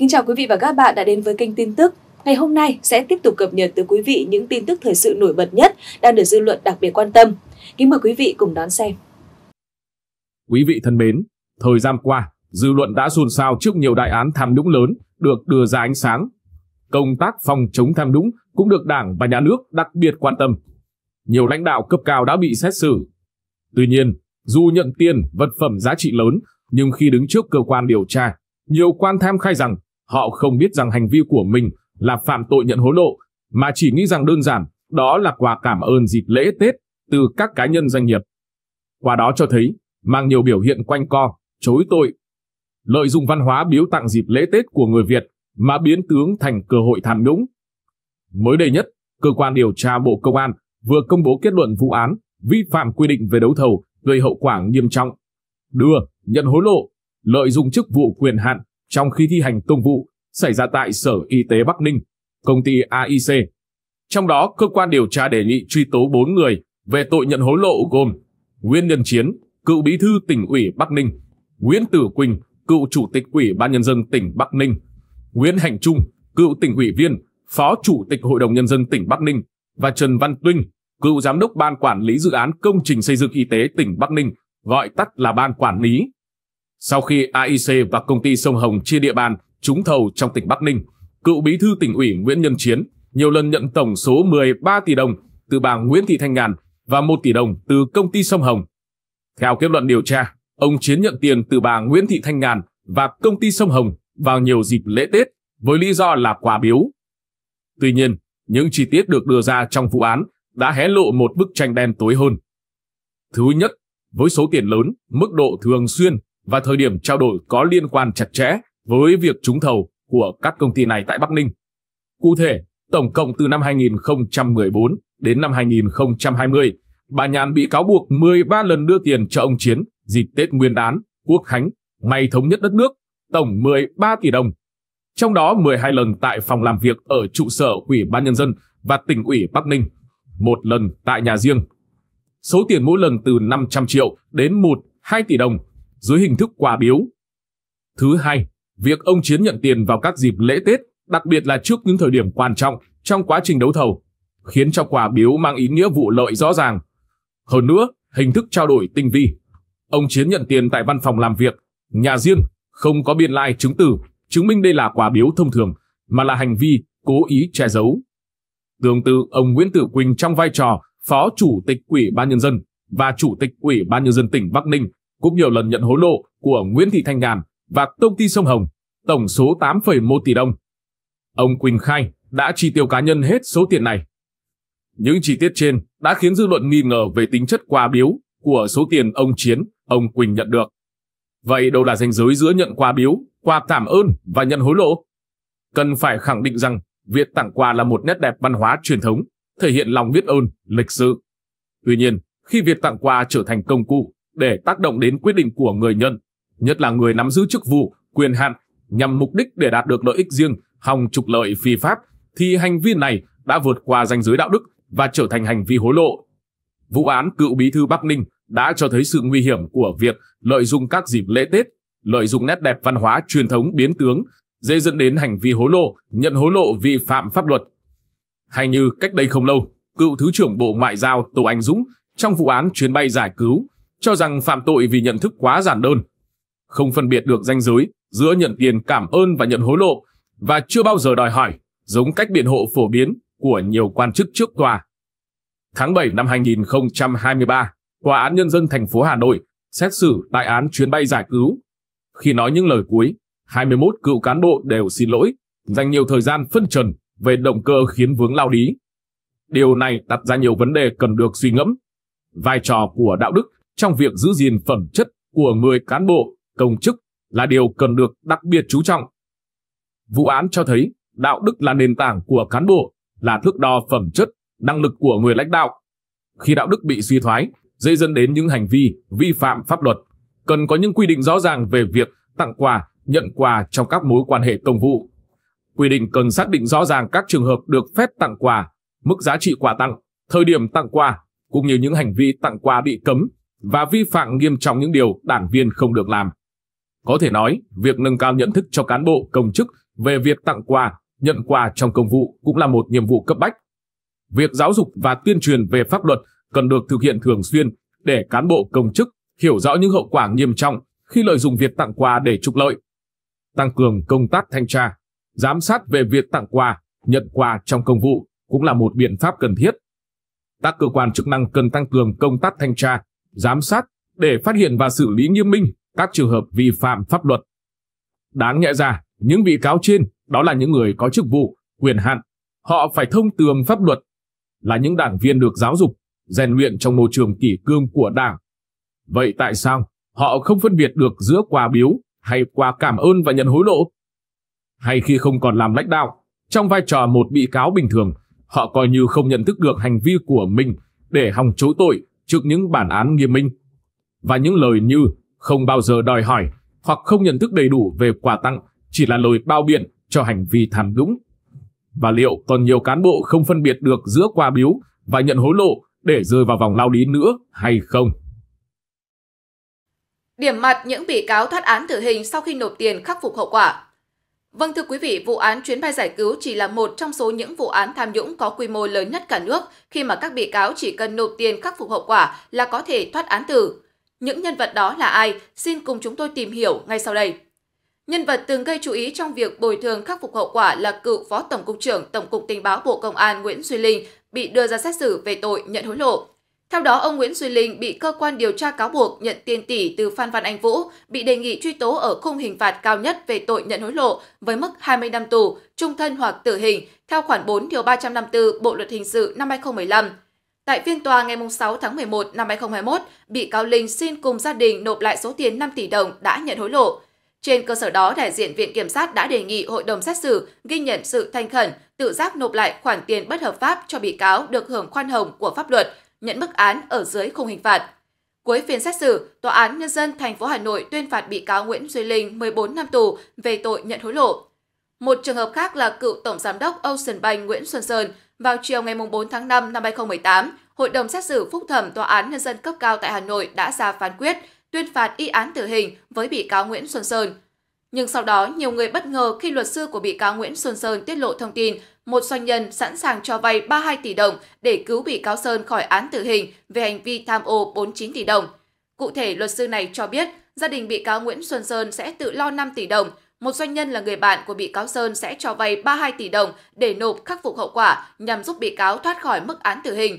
kính chào quý vị và các bạn đã đến với kênh tin tức. Ngày hôm nay sẽ tiếp tục cập nhật tới quý vị những tin tức thời sự nổi bật nhất đang được dư luận đặc biệt quan tâm. Kính mời quý vị cùng đón xem. Quý vị thân mến, thời gian qua, dư luận đã xôn xao trước nhiều đại án tham nhũng lớn được đưa ra ánh sáng. Công tác phòng chống tham nhũng cũng được Đảng và Nhà nước đặc biệt quan tâm. Nhiều lãnh đạo cấp cao đã bị xét xử. Tuy nhiên, dù nhận tiền, vật phẩm giá trị lớn, nhưng khi đứng trước cơ quan điều tra, nhiều quan tham khai rằng Họ không biết rằng hành vi của mình là phạm tội nhận hối lộ, mà chỉ nghĩ rằng đơn giản đó là quà cảm ơn dịp lễ Tết từ các cá nhân doanh nghiệp. Qua đó cho thấy, mang nhiều biểu hiện quanh co, chối tội, lợi dụng văn hóa biếu tặng dịp lễ Tết của người Việt mà biến tướng thành cơ hội tham nhũng. Mới đây nhất, cơ quan điều tra Bộ Công an vừa công bố kết luận vụ án vi phạm quy định về đấu thầu gây hậu quả nghiêm trọng, đưa, nhận hối lộ, lợi dụng chức vụ quyền hạn trong khi thi hành công vụ xảy ra tại Sở Y tế Bắc Ninh, công ty AIC. Trong đó, cơ quan điều tra đề nghị truy tố 4 người về tội nhận hối lộ gồm Nguyên Nhân Chiến, cựu bí thư tỉnh ủy Bắc Ninh, Nguyễn Tử Quỳnh, cựu chủ tịch ủy ban nhân dân tỉnh Bắc Ninh, Nguyễn Hành Trung, cựu tỉnh ủy viên, phó chủ tịch hội đồng nhân dân tỉnh Bắc Ninh và Trần Văn Tuynh, cựu giám đốc ban quản lý dự án công trình xây dựng y tế tỉnh Bắc Ninh, gọi tắt là ban quản lý sau khi AIC và công ty Sông Hồng chia địa bàn trúng thầu trong tỉnh Bắc Ninh, cựu bí thư tỉnh ủy Nguyễn Nhân Chiến nhiều lần nhận tổng số 13 tỷ đồng từ bà Nguyễn Thị Thanh Nhàn và 1 tỷ đồng từ công ty Sông Hồng. Theo kết luận điều tra, ông Chiến nhận tiền từ bà Nguyễn Thị Thanh Nhàn và công ty Sông Hồng vào nhiều dịp lễ Tết với lý do là quà biếu. Tuy nhiên, những chi tiết được đưa ra trong vụ án đã hé lộ một bức tranh đen tối hơn. Thứ nhất, với số tiền lớn, mức độ thường xuyên và thời điểm trao đổi có liên quan chặt chẽ với việc trúng thầu của các công ty này tại Bắc Ninh. Cụ thể, tổng cộng từ năm 2014 đến năm 2020, bà Nhàn bị cáo buộc 13 lần đưa tiền cho ông Chiến dịp Tết Nguyên đán, Quốc Khánh, ngày thống nhất đất nước, tổng 13 tỷ đồng. Trong đó 12 lần tại phòng làm việc ở trụ sở Ủy ban Nhân dân và tỉnh ủy Bắc Ninh, một lần tại nhà riêng. Số tiền mỗi lần từ 500 triệu đến 1-2 tỷ đồng dưới hình thức quà biếu. Thứ hai, việc ông Chiến nhận tiền vào các dịp lễ Tết, đặc biệt là trước những thời điểm quan trọng trong quá trình đấu thầu, khiến cho quà biếu mang ý nghĩa vụ lợi rõ ràng. Hơn nữa, hình thức trao đổi tinh vi. Ông Chiến nhận tiền tại văn phòng làm việc, nhà riêng, không có biên lai chứng từ, chứng minh đây là quà biếu thông thường, mà là hành vi cố ý che giấu. Tương tự, ông Nguyễn Tử Quỳnh trong vai trò Phó Chủ tịch Ủy ban Nhân dân và Chủ tịch Ủy ban Nhân dân tỉnh Bắc Ninh cũng nhiều lần nhận hối lộ của Nguyễn Thị Thanh Nhàn và công ty Sông Hồng, tổng số 8,1 tỷ đồng. Ông Quỳnh khai đã chi tiêu cá nhân hết số tiền này. Những chi tiết trên đã khiến dư luận nghi ngờ về tính chất quà biếu của số tiền ông Chiến, ông Quỳnh nhận được. Vậy đâu là ranh giới giữa nhận quà biếu, quà cảm ơn và nhận hối lộ? Cần phải khẳng định rằng việc tặng quà là một nét đẹp văn hóa truyền thống, thể hiện lòng biết ơn, lịch sự. Tuy nhiên, khi việc tặng quà trở thành công cụ để tác động đến quyết định của người nhân, nhất là người nắm giữ chức vụ, quyền hạn nhằm mục đích để đạt được lợi ích riêng, hòng trục lợi phi pháp, thì hành vi này đã vượt qua ranh giới đạo đức và trở thành hành vi hối lộ. Vụ án cựu bí thư Bắc Ninh đã cho thấy sự nguy hiểm của việc lợi dụng các dịp lễ Tết, lợi dụng nét đẹp văn hóa truyền thống biến tướng, dễ dẫn đến hành vi hối lộ, nhận hối lộ vi phạm pháp luật. Hay như cách đây không lâu, cựu Thứ trưởng Bộ Ngoại giao Tô Anh Dũng trong vụ án chuyến bay giải cứu cho rằng phạm tội vì nhận thức quá giản đơn, không phân biệt được danh giới giữa nhận tiền cảm ơn và nhận hối lộ và chưa bao giờ đòi hỏi, giống cách biện hộ phổ biến của nhiều quan chức trước tòa. Tháng 7 năm 2023, Tòa án Nhân dân thành phố Hà Nội xét xử đại án chuyến bay giải cứu. Khi nói những lời cuối, 21 cựu cán bộ đều xin lỗi, dành nhiều thời gian phân trần về động cơ khiến vướng lao lý. Điều này đặt ra nhiều vấn đề cần được suy ngẫm. Vai trò của đạo đức trong việc giữ gìn phẩm chất của người cán bộ, công chức là điều cần được đặc biệt chú trọng. Vụ án cho thấy đạo đức là nền tảng của cán bộ, là thước đo phẩm chất, năng lực của người lãnh đạo. Khi đạo đức bị suy thoái, dễ dẫn đến những hành vi vi phạm pháp luật. Cần có những quy định rõ ràng về việc tặng quà, nhận quà trong các mối quan hệ công vụ. Quy định cần xác định rõ ràng các trường hợp được phép tặng quà, mức giá trị quà tặng, thời điểm tặng quà, cũng như những hành vi tặng quà bị cấm và vi phạm nghiêm trọng những điều đảng viên không được làm. Có thể nói, việc nâng cao nhận thức cho cán bộ, công chức về việc tặng quà, nhận quà trong công vụ cũng là một nhiệm vụ cấp bách. Việc giáo dục và tuyên truyền về pháp luật cần được thực hiện thường xuyên để cán bộ công chức hiểu rõ những hậu quả nghiêm trọng khi lợi dụng việc tặng quà để trục lợi. Tăng cường công tác thanh tra, giám sát về việc tặng quà, nhận quà trong công vụ cũng là một biện pháp cần thiết. Các cơ quan chức năng cần tăng cường công tác thanh tra, giám sát để phát hiện và xử lý nghiêm minh các trường hợp vi phạm pháp luật. Đáng nhẹ ra, những bị cáo trên đó là những người có chức vụ, quyền hạn, họ phải thông tường pháp luật, là những đảng viên được giáo dục, rèn luyện trong môi trường kỷ cương của đảng. Vậy tại sao họ không phân biệt được giữa quà biếu hay quà cảm ơn và nhận hối lộ? Hay khi không còn làm lãnh đạo, trong vai trò một bị cáo bình thường, họ coi như không nhận thức được hành vi của mình để hòng chối tội trước những bản án nghiêm minh và những lời như không bao giờ đòi hỏi hoặc không nhận thức đầy đủ về quà tặng chỉ là lời bao biện cho hành vi tham nhũng. Và liệu còn nhiều cán bộ không phân biệt được giữa quà biếu và nhận hối lộ để rơi vào vòng lao lý nữa hay không? Điểm mặt những bị cáo thoát án tử hình sau khi nộp tiền khắc phục hậu quả Vâng thưa quý vị, vụ án chuyến bay giải cứu chỉ là một trong số những vụ án tham nhũng có quy mô lớn nhất cả nước khi mà các bị cáo chỉ cần nộp tiền khắc phục hậu quả là có thể thoát án tử. Những nhân vật đó là ai? Xin cùng chúng tôi tìm hiểu ngay sau đây. Nhân vật từng gây chú ý trong việc bồi thường khắc phục hậu quả là cựu Phó Tổng cục trưởng Tổng cục Tình báo Bộ Công an Nguyễn Duy Linh bị đưa ra xét xử về tội nhận hối lộ. Theo đó, ông Nguyễn Duy Linh bị cơ quan điều tra cáo buộc nhận tiền tỷ từ Phan Văn Anh Vũ, bị đề nghị truy tố ở khung hình phạt cao nhất về tội nhận hối lộ với mức 20 năm tù, trung thân hoặc tử hình theo khoản 4 điều 354 Bộ luật hình sự năm 2015. Tại phiên tòa ngày 6 tháng 11 năm 2021, bị cáo Linh xin cùng gia đình nộp lại số tiền 5 tỷ đồng đã nhận hối lộ. Trên cơ sở đó, đại diện Viện Kiểm sát đã đề nghị hội đồng xét xử ghi nhận sự thanh khẩn, tự giác nộp lại khoản tiền bất hợp pháp cho bị cáo được hưởng khoan hồng của pháp luật nhận mức án ở dưới khung hình phạt. Cuối phiên xét xử, Tòa án Nhân dân thành phố Hà Nội tuyên phạt bị cáo Nguyễn Duy Linh 14 năm tù về tội nhận hối lộ. Một trường hợp khác là cựu Tổng Giám đốc Ocean Bank Nguyễn Xuân Sơn. Vào chiều ngày 4 tháng 5 năm 2018, Hội đồng xét xử phúc thẩm Tòa án Nhân dân cấp cao tại Hà Nội đã ra phán quyết tuyên phạt y án tử hình với bị cáo Nguyễn Xuân Sơn. Nhưng sau đó, nhiều người bất ngờ khi luật sư của bị cáo Nguyễn Xuân Sơn tiết lộ thông tin một doanh nhân sẵn sàng cho vay 32 tỷ đồng để cứu bị cáo Sơn khỏi án tử hình về hành vi tham ô 49 tỷ đồng. Cụ thể, luật sư này cho biết gia đình bị cáo Nguyễn Xuân Sơn sẽ tự lo 5 tỷ đồng, một doanh nhân là người bạn của bị cáo Sơn sẽ cho vay 32 tỷ đồng để nộp khắc phục hậu quả nhằm giúp bị cáo thoát khỏi mức án tử hình.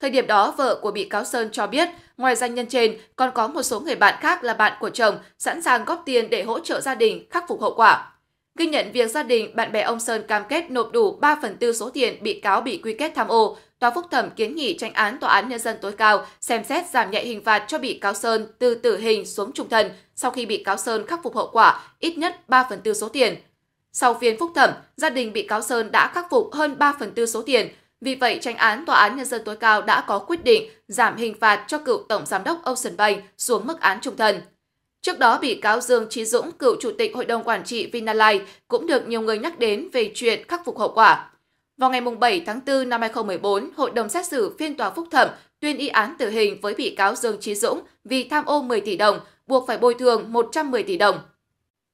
Thời điểm đó, vợ của bị cáo Sơn cho biết, ngoài danh nhân trên, còn có một số người bạn khác là bạn của chồng sẵn sàng góp tiền để hỗ trợ gia đình khắc phục hậu quả ghi nhận việc gia đình bạn bè ông Sơn cam kết nộp đủ 3 phần tư số tiền bị cáo bị quy kết tham ô, tòa phúc thẩm kiến nghị tranh án tòa án nhân dân tối cao xem xét giảm nhẹ hình phạt cho bị cáo Sơn từ tử hình xuống trung thân sau khi bị cáo Sơn khắc phục hậu quả ít nhất 3 phần tư số tiền. Sau phiên phúc thẩm, gia đình bị cáo Sơn đã khắc phục hơn 3 phần tư số tiền. Vì vậy, tranh án Tòa án Nhân dân tối cao đã có quyết định giảm hình phạt cho cựu Tổng Giám đốc Ocean Bank xuống mức án trung thân. Trước đó, bị cáo Dương Trí Dũng, cựu chủ tịch hội đồng quản trị Vinalai, cũng được nhiều người nhắc đến về chuyện khắc phục hậu quả. Vào ngày 7 tháng 4 năm 2014, Hội đồng xét xử phiên tòa phúc thẩm tuyên y án tử hình với bị cáo Dương Trí Dũng vì tham ô 10 tỷ đồng, buộc phải bồi thường 110 tỷ đồng.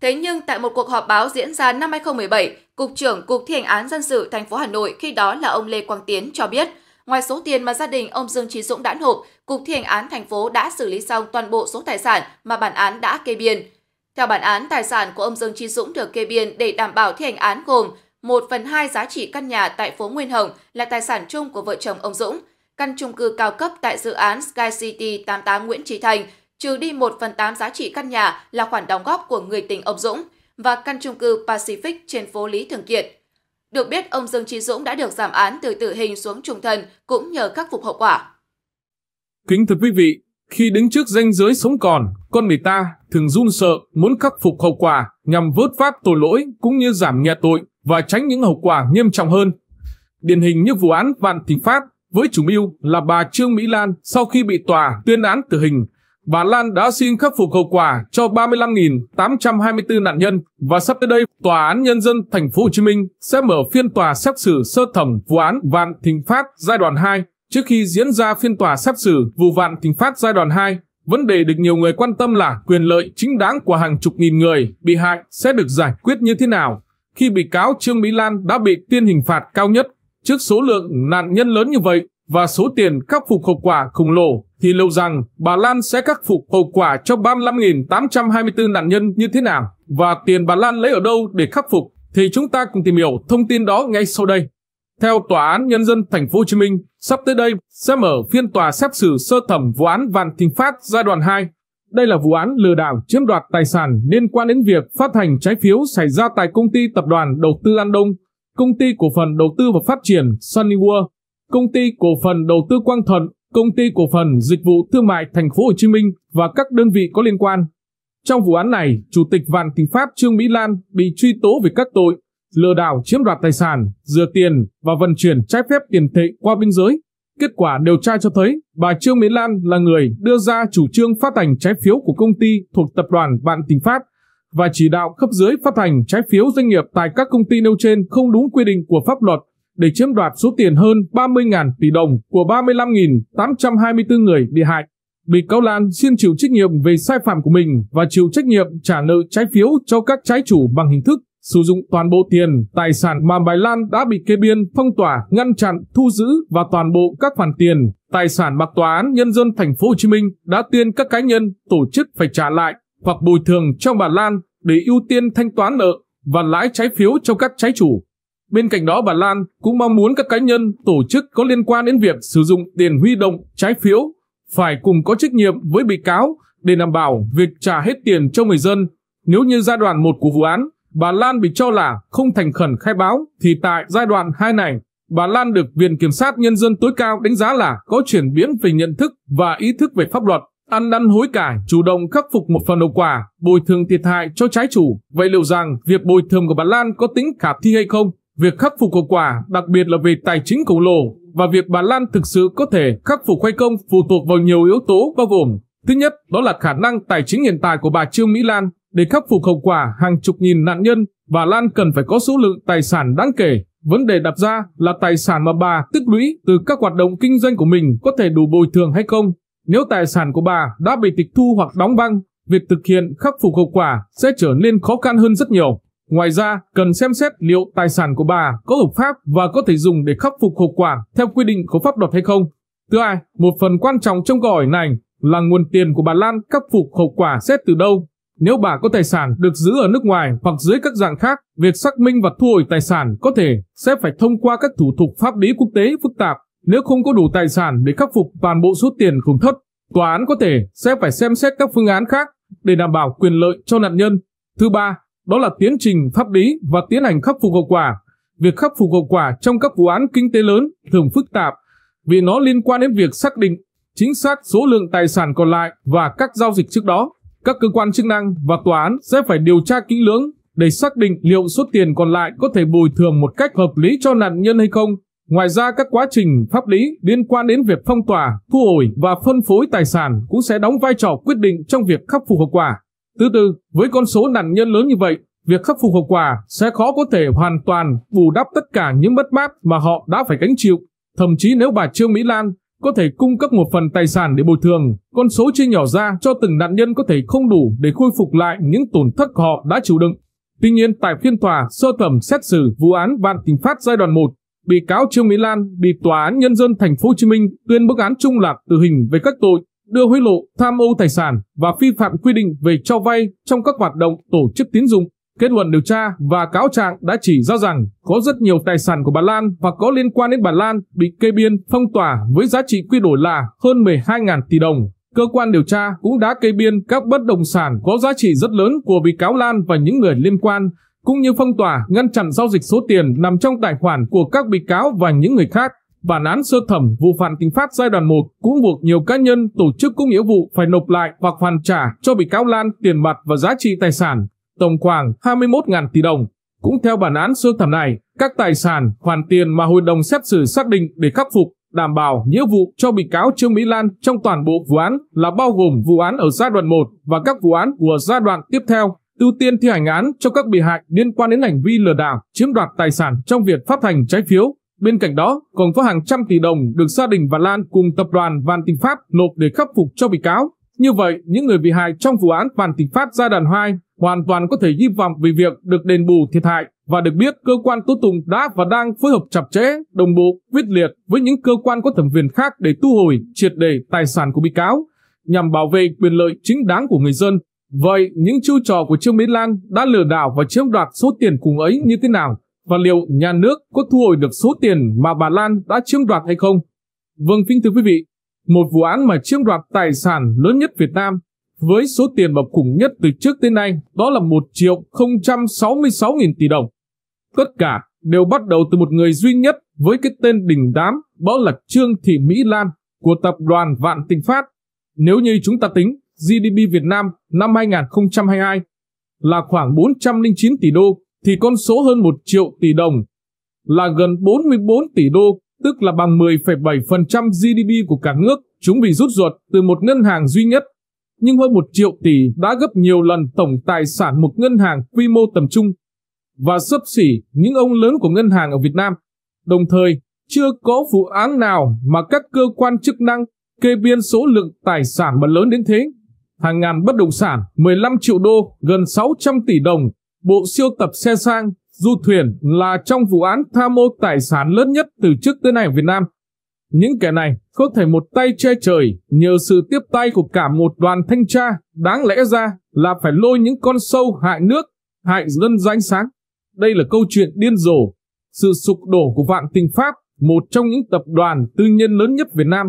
Thế nhưng tại một cuộc họp báo diễn ra năm 2017, Cục trưởng Cục thi hành án dân sự thành phố Hà Nội khi đó là ông Lê Quang Tiến cho biết, ngoài số tiền mà gia đình ông Dương Trí Dũng đã nộp, Cục thi hành án thành phố đã xử lý xong toàn bộ số tài sản mà bản án đã kê biên. Theo bản án, tài sản của ông Dương Chi Dũng được kê biên để đảm bảo thi hành án gồm 1 phần 2 giá trị căn nhà tại phố Nguyên Hồng là tài sản chung của vợ chồng ông Dũng, căn chung cư cao cấp tại dự án Sky City 88 Nguyễn Trí Thành, trừ đi 1 phần 8 giá trị căn nhà là khoản đóng góp của người tình ông Dũng và căn chung cư Pacific trên phố Lý Thường Kiệt. Được biết, ông Dương Trí Dũng đã được giảm án từ tử hình xuống trung thân cũng nhờ khắc phục hậu quả. Kính thưa quý vị, khi đứng trước ranh giới sống còn, con người ta thường run sợ muốn khắc phục hậu quả nhằm vớt vát tội lỗi cũng như giảm nhẹ tội và tránh những hậu quả nghiêm trọng hơn. Điển hình như vụ án Vạn Thịnh Phát với chủ mưu là bà Trương Mỹ Lan sau khi bị tòa tuyên án tử hình, bà Lan đã xin khắc phục hậu quả cho 35.824 nạn nhân và sắp tới đây tòa án nhân dân thành phố Hồ Chí Minh sẽ mở phiên tòa xét xử sơ thẩm vụ án Vạn Thịnh Phát giai đoạn 2 Trước khi diễn ra phiên tòa xét xử vụ vạn thịnh phát giai đoạn 2, vấn đề được nhiều người quan tâm là quyền lợi chính đáng của hàng chục nghìn người bị hại sẽ được giải quyết như thế nào khi bị cáo Trương Mỹ Lan đã bị tuyên hình phạt cao nhất trước số lượng nạn nhân lớn như vậy và số tiền khắc phục hậu quả khổng lồ thì lâu rằng bà Lan sẽ khắc phục hậu quả cho 35.824 nạn nhân như thế nào và tiền bà Lan lấy ở đâu để khắc phục thì chúng ta cùng tìm hiểu thông tin đó ngay sau đây. Theo tòa án nhân dân thành phố Hồ Chí Minh, Sắp tới đây sẽ mở phiên tòa xét xử sơ thẩm vụ án Vạn Thịnh Phát giai đoạn 2. Đây là vụ án lừa đảo chiếm đoạt tài sản liên quan đến việc phát hành trái phiếu xảy ra tại công ty tập đoàn đầu tư An Đông, công ty cổ phần đầu tư và phát triển Sunny World, công ty cổ phần đầu tư Quang Thuận, công ty cổ phần dịch vụ thương mại Thành phố Hồ Chí Minh và các đơn vị có liên quan. Trong vụ án này, Chủ tịch Vạn Thịnh Phát Trương Mỹ Lan bị truy tố về các tội lừa đảo chiếm đoạt tài sản, rửa tiền và vận chuyển trái phép tiền tệ qua biên giới. Kết quả điều tra cho thấy bà Trương Mỹ Lan là người đưa ra chủ trương phát hành trái phiếu của công ty thuộc tập đoàn Vạn Thịnh Phát và chỉ đạo cấp dưới phát hành trái phiếu doanh nghiệp tại các công ty nêu trên không đúng quy định của pháp luật để chiếm đoạt số tiền hơn 30.000 tỷ đồng của 35.824 người bị hại. Bị cáo Lan xin chịu trách nhiệm về sai phạm của mình và chịu trách nhiệm trả nợ trái phiếu cho các trái chủ bằng hình thức sử dụng toàn bộ tiền, tài sản mà Bài Lan đã bị kê biên, phong tỏa, ngăn chặn, thu giữ và toàn bộ các khoản tiền, tài sản mà tòa án nhân dân thành phố Hồ Chí Minh đã tuyên các cá nhân, tổ chức phải trả lại hoặc bồi thường cho bà Lan để ưu tiên thanh toán nợ và lãi trái phiếu cho các trái chủ. Bên cạnh đó, bà Lan cũng mong muốn các cá nhân, tổ chức có liên quan đến việc sử dụng tiền huy động trái phiếu phải cùng có trách nhiệm với bị cáo để đảm bảo việc trả hết tiền cho người dân nếu như giai đoạn một của vụ án bà Lan bị cho là không thành khẩn khai báo thì tại giai đoạn 2 này, bà Lan được Viện Kiểm sát Nhân dân tối cao đánh giá là có chuyển biến về nhận thức và ý thức về pháp luật, ăn năn hối cải, chủ động khắc phục một phần hậu quả, bồi thường thiệt hại cho trái chủ. Vậy liệu rằng việc bồi thường của bà Lan có tính khả thi hay không? Việc khắc phục hậu quả, đặc biệt là về tài chính khổng lồ và việc bà Lan thực sự có thể khắc phục hay không phụ thuộc vào nhiều yếu tố bao gồm Thứ nhất, đó là khả năng tài chính hiện tại của bà Trương Mỹ Lan để khắc phục hậu quả hàng chục nghìn nạn nhân, và Lan cần phải có số lượng tài sản đáng kể. Vấn đề đặt ra là tài sản mà bà tích lũy từ các hoạt động kinh doanh của mình có thể đủ bồi thường hay không. Nếu tài sản của bà đã bị tịch thu hoặc đóng băng, việc thực hiện khắc phục hậu quả sẽ trở nên khó khăn hơn rất nhiều. Ngoài ra, cần xem xét liệu tài sản của bà có hợp pháp và có thể dùng để khắc phục hậu quả theo quy định của pháp luật hay không. Thứ hai, một phần quan trọng trong câu hỏi này là nguồn tiền của bà Lan khắc phục hậu quả xét từ đâu. Nếu bà có tài sản được giữ ở nước ngoài hoặc dưới các dạng khác, việc xác minh và thu hồi tài sản có thể sẽ phải thông qua các thủ tục pháp lý quốc tế phức tạp. Nếu không có đủ tài sản để khắc phục toàn bộ số tiền khủng thất, tòa án có thể sẽ phải xem xét các phương án khác để đảm bảo quyền lợi cho nạn nhân. Thứ ba, đó là tiến trình pháp lý và tiến hành khắc phục hậu quả. Việc khắc phục hậu quả trong các vụ án kinh tế lớn thường phức tạp vì nó liên quan đến việc xác định chính xác số lượng tài sản còn lại và các giao dịch trước đó các cơ quan chức năng và tòa án sẽ phải điều tra kỹ lưỡng để xác định liệu số tiền còn lại có thể bồi thường một cách hợp lý cho nạn nhân hay không. Ngoài ra, các quá trình pháp lý liên quan đến việc phong tỏa, thu hồi và phân phối tài sản cũng sẽ đóng vai trò quyết định trong việc khắc phục hậu quả. Thứ tư, với con số nạn nhân lớn như vậy, việc khắc phục hậu quả sẽ khó có thể hoàn toàn bù đắp tất cả những bất mát mà họ đã phải gánh chịu. Thậm chí nếu bà Trương Mỹ Lan có thể cung cấp một phần tài sản để bồi thường, con số chia nhỏ ra cho từng nạn nhân có thể không đủ để khôi phục lại những tổn thất họ đã chịu đựng. Tuy nhiên, tại phiên tòa sơ thẩm xét xử vụ án Vạn Thịnh Phát giai đoạn 1, bị cáo Trương Mỹ Lan bị tòa án nhân dân thành phố Hồ Chí Minh tuyên bức án trung lạc tử hình về các tội đưa hối lộ, tham ô tài sản và vi phạm quy định về cho vay trong các hoạt động tổ chức tín dụng. Kết luận điều tra và cáo trạng đã chỉ ra rằng có rất nhiều tài sản của bà Lan và có liên quan đến bà Lan bị kê biên phong tỏa với giá trị quy đổi là hơn 12.000 tỷ đồng. Cơ quan điều tra cũng đã kê biên các bất động sản có giá trị rất lớn của bị cáo Lan và những người liên quan, cũng như phong tỏa ngăn chặn giao dịch số tiền nằm trong tài khoản của các bị cáo và những người khác. Bản án sơ thẩm vụ phản tính phát giai đoạn 1 cũng buộc nhiều cá nhân tổ chức cũng nghĩa vụ phải nộp lại hoặc hoàn trả cho bị cáo Lan tiền mặt và giá trị tài sản tổng khoảng 21.000 tỷ đồng. Cũng theo bản án sơ thẩm này, các tài sản, khoản tiền mà hội đồng xét xử xác định để khắc phục đảm bảo nghĩa vụ cho bị cáo Trương Mỹ Lan trong toàn bộ vụ án là bao gồm vụ án ở giai đoạn 1 và các vụ án của giai đoạn tiếp theo, ưu tiên thi hành án cho các bị hại liên quan đến hành vi lừa đảo, chiếm đoạt tài sản trong việc phát hành trái phiếu. Bên cạnh đó, còn có hàng trăm tỷ đồng được gia đình và Lan cùng tập đoàn Vạn Thịnh pháp nộp để khắc phục cho bị cáo. Như vậy, những người bị hại trong vụ án Vạn Thịnh pháp giai đoạn 2 hoàn toàn có thể hy vọng về việc được đền bù thiệt hại và được biết cơ quan tố tụng đã và đang phối hợp chặt chẽ, đồng bộ, quyết liệt với những cơ quan có thẩm quyền khác để thu hồi triệt đề tài sản của bị cáo nhằm bảo vệ quyền lợi chính đáng của người dân. Vậy những chiêu trò của Trương Mỹ Lan đã lừa đảo và chiếm đoạt số tiền cùng ấy như thế nào? Và liệu nhà nước có thu hồi được số tiền mà bà Lan đã chiếm đoạt hay không? Vâng, kính thưa quý vị, một vụ án mà chiếm đoạt tài sản lớn nhất Việt Nam với số tiền bập khủng nhất từ trước tới nay, đó là 1 triệu 066 nghìn tỷ đồng. Tất cả đều bắt đầu từ một người duy nhất với cái tên đình đám, đó là Trương Thị Mỹ Lan của tập đoàn Vạn Thịnh Phát. Nếu như chúng ta tính GDP Việt Nam năm 2022 là khoảng 409 tỷ đô, thì con số hơn 1 triệu tỷ đồng là gần 44 tỷ đô, tức là bằng 10,7% GDP của cả nước. Chúng bị rút ruột từ một ngân hàng duy nhất nhưng hơn một triệu tỷ đã gấp nhiều lần tổng tài sản một ngân hàng quy mô tầm trung và sấp xỉ những ông lớn của ngân hàng ở Việt Nam. Đồng thời, chưa có vụ án nào mà các cơ quan chức năng kê biên số lượng tài sản mà lớn đến thế. Hàng ngàn bất động sản, 15 triệu đô, gần 600 tỷ đồng, bộ siêu tập xe sang, du thuyền là trong vụ án tham mô tài sản lớn nhất từ trước tới nay ở Việt Nam. Những kẻ này có thể một tay che trời nhờ sự tiếp tay của cả một đoàn thanh tra đáng lẽ ra là phải lôi những con sâu hại nước, hại dân ra sáng. Đây là câu chuyện điên rồ, sự sụp đổ của Vạn Tình Pháp, một trong những tập đoàn tư nhân lớn nhất Việt Nam.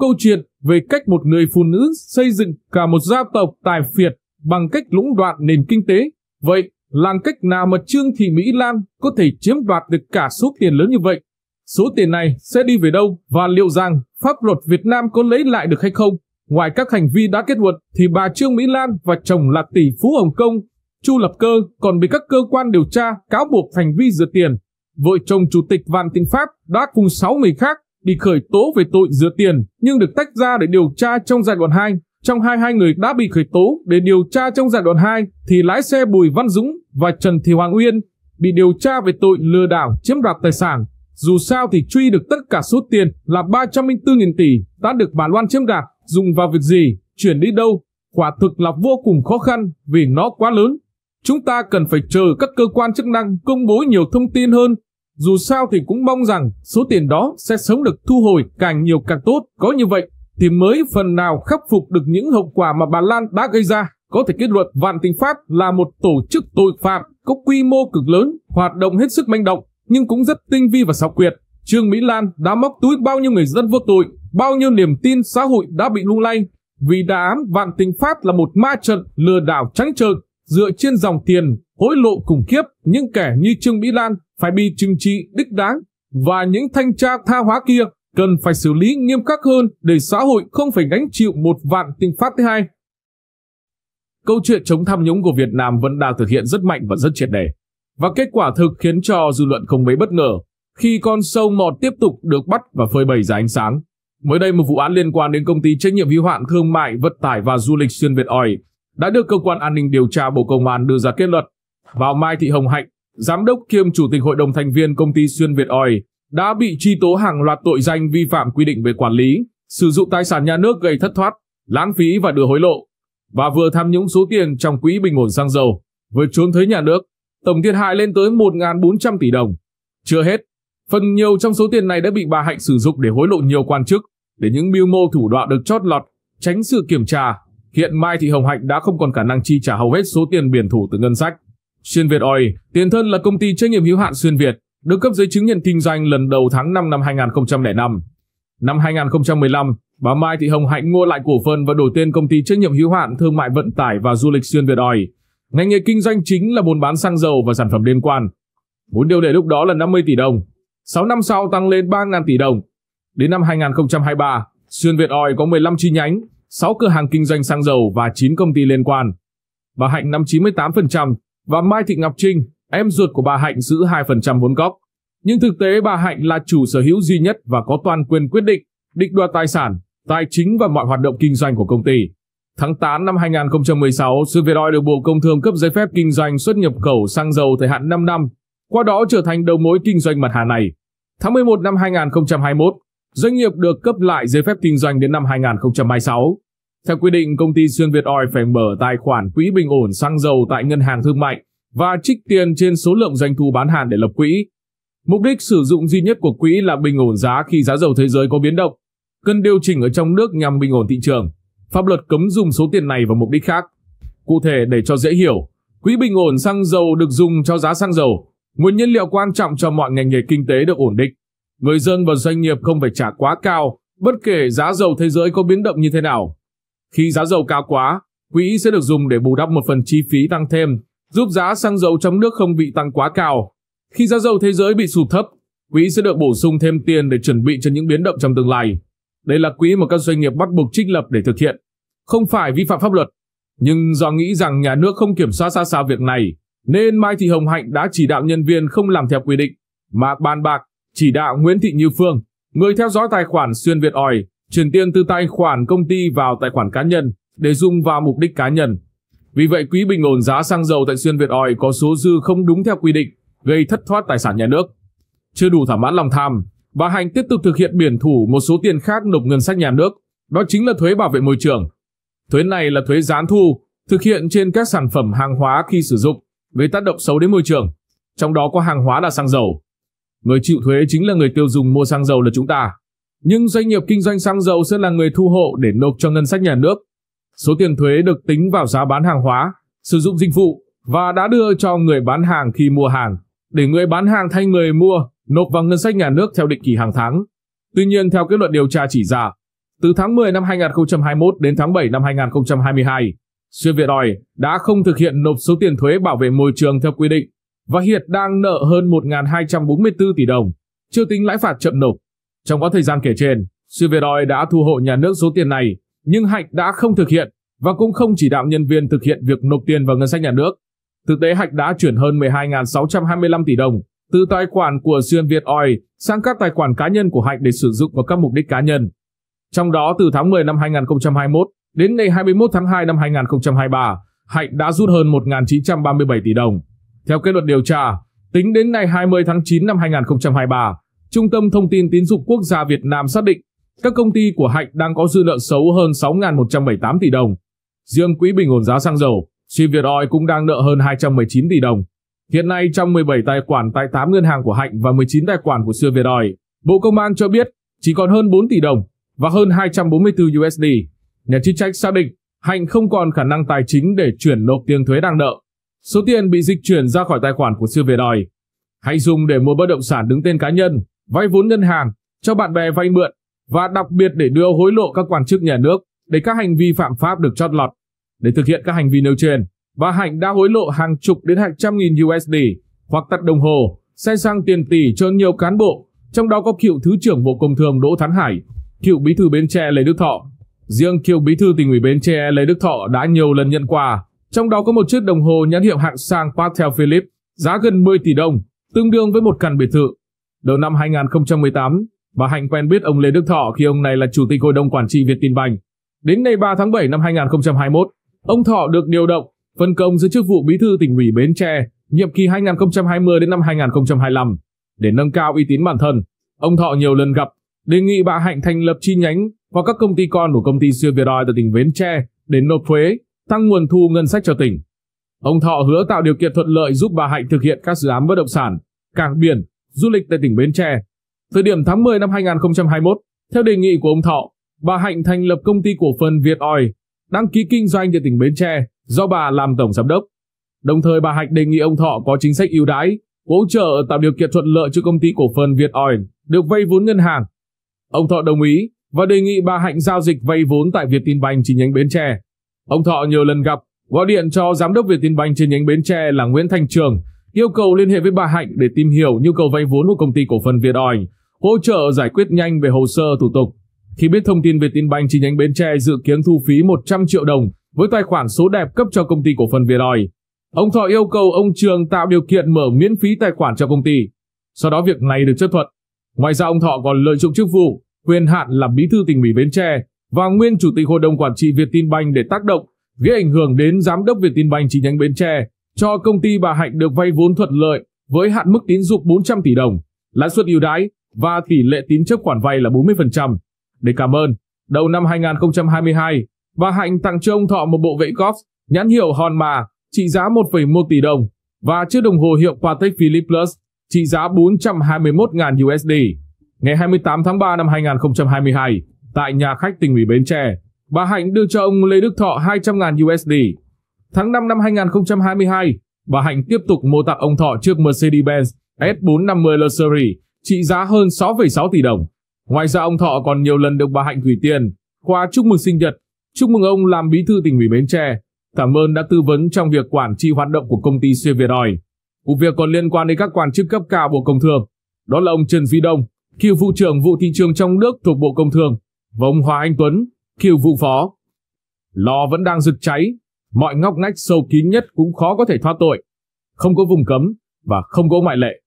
Câu chuyện về cách một người phụ nữ xây dựng cả một gia tộc tài phiệt bằng cách lũng đoạn nền kinh tế. Vậy, làm cách nào mà Trương Thị Mỹ Lan có thể chiếm đoạt được cả số tiền lớn như vậy? Số tiền này sẽ đi về đâu và liệu rằng pháp luật Việt Nam có lấy lại được hay không? Ngoài các hành vi đã kết luận thì bà Trương Mỹ Lan và chồng là tỷ phú Hồng Kông, Chu Lập Cơ còn bị các cơ quan điều tra cáo buộc hành vi rửa tiền. Vợ chồng Chủ tịch Vạn Thịnh Pháp đã cùng 6 người khác bị khởi tố về tội rửa tiền nhưng được tách ra để điều tra trong giai đoạn 2. Trong hai hai người đã bị khởi tố để điều tra trong giai đoạn 2 thì lái xe Bùi Văn Dũng và Trần Thị Hoàng Uyên bị điều tra về tội lừa đảo chiếm đoạt tài sản dù sao thì truy được tất cả số tiền là 304.000 tỷ đã được bà Loan chiếm đoạt dùng vào việc gì, chuyển đi đâu, quả thực là vô cùng khó khăn vì nó quá lớn. Chúng ta cần phải chờ các cơ quan chức năng công bố nhiều thông tin hơn. Dù sao thì cũng mong rằng số tiền đó sẽ sớm được thu hồi càng nhiều càng tốt. Có như vậy thì mới phần nào khắc phục được những hậu quả mà bà Lan đã gây ra. Có thể kết luận Vạn Tình Pháp là một tổ chức tội phạm có quy mô cực lớn, hoạt động hết sức manh động, nhưng cũng rất tinh vi và xảo quyệt. Trương Mỹ Lan đã móc túi bao nhiêu người dân vô tội, bao nhiêu niềm tin xã hội đã bị lung lay vì đã án vạn tình phát là một ma trận lừa đảo trắng trợn dựa trên dòng tiền hối lộ khủng khiếp những kẻ như Trương Mỹ Lan phải bị trừng trị đích đáng và những thanh tra tha hóa kia cần phải xử lý nghiêm khắc hơn để xã hội không phải gánh chịu một vạn tình phát thứ hai. Câu chuyện chống tham nhũng của Việt Nam vẫn đang thực hiện rất mạnh và rất triệt đề. Và kết quả thực khiến cho dư luận không mấy bất ngờ khi con sâu mọt tiếp tục được bắt và phơi bày ra ánh sáng. Mới đây một vụ án liên quan đến công ty trách nhiệm hữu hạn thương mại, vận tải và du lịch xuyên Việt Oil đã được cơ quan an ninh điều tra Bộ Công an đưa ra kết luận. Vào Mai Thị Hồng Hạnh, giám đốc kiêm chủ tịch hội đồng thành viên công ty xuyên Việt Oil đã bị truy tố hàng loạt tội danh vi phạm quy định về quản lý, sử dụng tài sản nhà nước gây thất thoát, lãng phí và đưa hối lộ và vừa tham nhũng số tiền trong quỹ bình ổn xăng dầu, vừa trốn thuế nhà nước tổng thiệt hại lên tới 1.400 tỷ đồng. Chưa hết, phần nhiều trong số tiền này đã bị bà Hạnh sử dụng để hối lộ nhiều quan chức, để những mưu mô thủ đoạn được chót lọt, tránh sự kiểm tra. Hiện Mai Thị Hồng Hạnh đã không còn khả năng chi trả hầu hết số tiền biển thủ từ ngân sách. Xuyên Việt Oil, tiền thân là công ty trách nhiệm hữu hạn Xuyên Việt, được cấp giấy chứng nhận kinh doanh lần đầu tháng 5 năm 2005. Năm 2015, bà Mai Thị Hồng Hạnh mua lại cổ phần và đổi tên công ty trách nhiệm hữu hạn thương mại vận tải và du lịch Xuyên Việt Oil Ngành nghề kinh doanh chính là buôn bán xăng dầu và sản phẩm liên quan. Vốn điều lệ lúc đó là 50 tỷ đồng, 6 năm sau tăng lên 3.000 tỷ đồng. Đến năm 2023, Xuyên Việt Oil có 15 chi nhánh, 6 cửa hàng kinh doanh xăng dầu và 9 công ty liên quan. Bà Hạnh nắm 98% và Mai Thị Ngọc Trinh, em ruột của bà Hạnh giữ 2% vốn gốc. Nhưng thực tế bà Hạnh là chủ sở hữu duy nhất và có toàn quyền quyết định, định đoạt tài sản, tài chính và mọi hoạt động kinh doanh của công ty. Tháng 8 năm 2016, xứ Việt Oi được Bộ Công Thương cấp giấy phép kinh doanh xuất nhập khẩu xăng dầu thời hạn 5 năm, qua đó trở thành đầu mối kinh doanh mặt hàng này. Tháng 11 năm 2021, doanh nghiệp được cấp lại giấy phép kinh doanh đến năm 2026. Theo quy định, công ty Xuyên Việt Oil phải mở tài khoản quỹ bình ổn xăng dầu tại ngân hàng thương mại và trích tiền trên số lượng doanh thu bán hàng để lập quỹ. Mục đích sử dụng duy nhất của quỹ là bình ổn giá khi giá dầu thế giới có biến động, cần điều chỉnh ở trong nước nhằm bình ổn thị trường. Pháp luật cấm dùng số tiền này vào mục đích khác. Cụ thể để cho dễ hiểu, quỹ bình ổn xăng dầu được dùng cho giá xăng dầu, nguồn nhiên liệu quan trọng cho mọi ngành nghề kinh tế được ổn định. Người dân và doanh nghiệp không phải trả quá cao, bất kể giá dầu thế giới có biến động như thế nào. Khi giá dầu cao quá, quỹ sẽ được dùng để bù đắp một phần chi phí tăng thêm, giúp giá xăng dầu trong nước không bị tăng quá cao. Khi giá dầu thế giới bị sụt thấp, quỹ sẽ được bổ sung thêm tiền để chuẩn bị cho những biến động trong tương lai. Đây là quỹ mà các doanh nghiệp bắt buộc trích lập để thực hiện, không phải vi phạm pháp luật. Nhưng do nghĩ rằng nhà nước không kiểm soát xa sao việc này, nên Mai Thị Hồng Hạnh đã chỉ đạo nhân viên không làm theo quy định, mà bàn bạc chỉ đạo Nguyễn Thị Như Phương, người theo dõi tài khoản xuyên Việt Ỏi, chuyển tiền từ tài khoản công ty vào tài khoản cá nhân để dùng vào mục đích cá nhân. Vì vậy, quỹ bình ổn giá xăng dầu tại xuyên Việt ỏi có số dư không đúng theo quy định, gây thất thoát tài sản nhà nước. Chưa đủ thỏa mãn lòng tham, Bà Hạnh tiếp tục thực hiện biển thủ một số tiền khác nộp ngân sách nhà nước, đó chính là thuế bảo vệ môi trường. Thuế này là thuế gián thu, thực hiện trên các sản phẩm hàng hóa khi sử dụng, gây tác động xấu đến môi trường, trong đó có hàng hóa là xăng dầu. Người chịu thuế chính là người tiêu dùng mua xăng dầu là chúng ta, nhưng doanh nghiệp kinh doanh xăng dầu sẽ là người thu hộ để nộp cho ngân sách nhà nước. Số tiền thuế được tính vào giá bán hàng hóa, sử dụng dịch vụ và đã đưa cho người bán hàng khi mua hàng, để người bán hàng thay người mua nộp vào ngân sách nhà nước theo định kỳ hàng tháng. Tuy nhiên, theo kết luận điều tra chỉ ra, từ tháng 10 năm 2021 đến tháng 7 năm 2022, Xuyên Việt Oi đã không thực hiện nộp số tiền thuế bảo vệ môi trường theo quy định và hiện đang nợ hơn 1.244 tỷ đồng, chưa tính lãi phạt chậm nộp. Trong quá thời gian kể trên, Xuyên Việt Oi đã thu hộ nhà nước số tiền này, nhưng Hạnh đã không thực hiện và cũng không chỉ đạo nhân viên thực hiện việc nộp tiền vào ngân sách nhà nước. Thực tế Hạnh đã chuyển hơn 12.625 tỷ đồng từ tài khoản của Xuyên Việt Oil sang các tài khoản cá nhân của Hạnh để sử dụng vào các mục đích cá nhân. Trong đó từ tháng 10 năm 2021 đến ngày 21 tháng 2 năm 2023, Hạnh đã rút hơn 1.937 tỷ đồng. Theo kết luận điều tra, tính đến ngày 20 tháng 9 năm 2023, Trung tâm Thông tin Tín dụng Quốc gia Việt Nam xác định các công ty của Hạnh đang có dư nợ xấu hơn 6.178 tỷ đồng. Riêng Quỹ Bình ổn giá xăng dầu, Xuyên Việt Oil cũng đang nợ hơn 219 tỷ đồng. Hiện nay trong 17 tài khoản tại 8 ngân hàng của Hạnh và 19 tài khoản của Xưa Việt Đòi, Bộ Công an cho biết chỉ còn hơn 4 tỷ đồng và hơn 244 USD. Nhà chức trách xác định Hạnh không còn khả năng tài chính để chuyển nộp tiền thuế đang nợ. Số tiền bị dịch chuyển ra khỏi tài khoản của Xưa Việt Đòi. Hạnh dùng để mua bất động sản đứng tên cá nhân, vay vốn ngân hàng, cho bạn bè vay mượn và đặc biệt để đưa hối lộ các quan chức nhà nước để các hành vi phạm pháp được chót lọt. Để thực hiện các hành vi nêu trên, và Hạnh đã hối lộ hàng chục đến hàng trăm nghìn USD hoặc tắt đồng hồ, xe sang tiền tỷ cho nhiều cán bộ, trong đó có cựu Thứ trưởng Bộ Công Thương Đỗ Thắng Hải, cựu Bí thư Bến Tre Lê Đức Thọ. Riêng cựu Bí thư tỉnh ủy Bến Tre Lê Đức Thọ đã nhiều lần nhận quà, trong đó có một chiếc đồng hồ nhãn hiệu hạng sang Patel Philip, giá gần 10 tỷ đồng, tương đương với một căn biệt thự. Đầu năm 2018, bà Hạnh quen biết ông Lê Đức Thọ khi ông này là chủ tịch hội đồng quản trị Việt Tin Banh. Đến ngày 3 tháng 7 năm 2021, ông Thọ được điều động phân công giữ chức vụ bí thư tỉnh ủy Bến Tre, nhiệm kỳ 2020 đến năm 2025. Để nâng cao uy tín bản thân, ông Thọ nhiều lần gặp, đề nghị bà Hạnh thành lập chi nhánh và các công ty con của công ty xuyên Việt Oi tại tỉnh Bến Tre để nộp thuế, tăng nguồn thu ngân sách cho tỉnh. Ông Thọ hứa tạo điều kiện thuận lợi giúp bà Hạnh thực hiện các dự án bất động sản, cảng biển, du lịch tại tỉnh Bến Tre. Thời điểm tháng 10 năm 2021, theo đề nghị của ông Thọ, bà Hạnh thành lập công ty cổ phần Việt Oi, đăng ký kinh doanh tại tỉnh Bến Tre do bà làm tổng giám đốc. Đồng thời bà Hạch đề nghị ông Thọ có chính sách ưu đãi, hỗ trợ tạo điều kiện thuận lợi cho công ty cổ phần Việt Oil được vay vốn ngân hàng. Ông Thọ đồng ý và đề nghị bà Hạnh giao dịch vay vốn tại Việt Banh chi nhánh Bến Tre. Ông Thọ nhiều lần gặp, gọi điện cho giám đốc Việt Banh chi nhánh Bến Tre là Nguyễn Thanh Trường, yêu cầu liên hệ với bà Hạnh để tìm hiểu nhu cầu vay vốn của công ty cổ phần Việt Oil, hỗ trợ giải quyết nhanh về hồ sơ thủ tục. Khi biết thông tin Việt tin banh chi nhánh Bến Tre dự kiến thu phí 100 triệu đồng với tài khoản số đẹp cấp cho công ty cổ phần Việt Vietoi, ông Thọ yêu cầu ông Trường tạo điều kiện mở miễn phí tài khoản cho công ty. Sau đó việc này được chấp thuận. Ngoài ra ông Thọ còn lợi dụng chức vụ, quyền hạn làm bí thư tỉnh ủy Bến Tre và nguyên chủ tịch hội đồng quản trị Việt Banh để tác động, gây ảnh hưởng đến giám đốc Việt Banh chi nhánh Bến Tre, cho công ty bà Hạnh được vay vốn thuận lợi với hạn mức tín dụng 400 tỷ đồng, lãi suất ưu đãi và tỷ lệ tín chấp khoản vay là 40%. Để cảm ơn, đầu năm 2022, và Hạnh tặng cho ông Thọ một bộ vệ golf nhãn hiệu Hòn Mà trị giá 1,1 tỷ đồng và chiếc đồng hồ hiệu Patek Philippe Plus trị giá 421.000 USD. Ngày 28 tháng 3 năm 2022, tại nhà khách tỉnh ủy Bến Tre, bà Hạnh đưa cho ông Lê Đức Thọ 200.000 USD. Tháng 5 năm 2022, bà Hạnh tiếp tục mô tặng ông Thọ chiếc Mercedes-Benz S450 Luxury trị giá hơn 6,6 tỷ đồng. Ngoài ra ông Thọ còn nhiều lần được bà Hạnh gửi tiền, quà chúc mừng sinh nhật Chúc mừng ông làm bí thư tỉnh ủy Bến Tre. Cảm ơn đã tư vấn trong việc quản trị hoạt động của công ty Việt Xuyên Vụ việc còn liên quan đến các quan chức cấp cao Bộ Công Thương. Đó là ông Trần Duy Đông, cựu vụ trưởng vụ thị trường trong nước thuộc Bộ Công Thương, và ông Hoàng Anh Tuấn, cựu vụ phó. Lò vẫn đang rực cháy, mọi ngóc ngách sâu kín nhất cũng khó có thể thoát tội. Không có vùng cấm và không có ngoại lệ.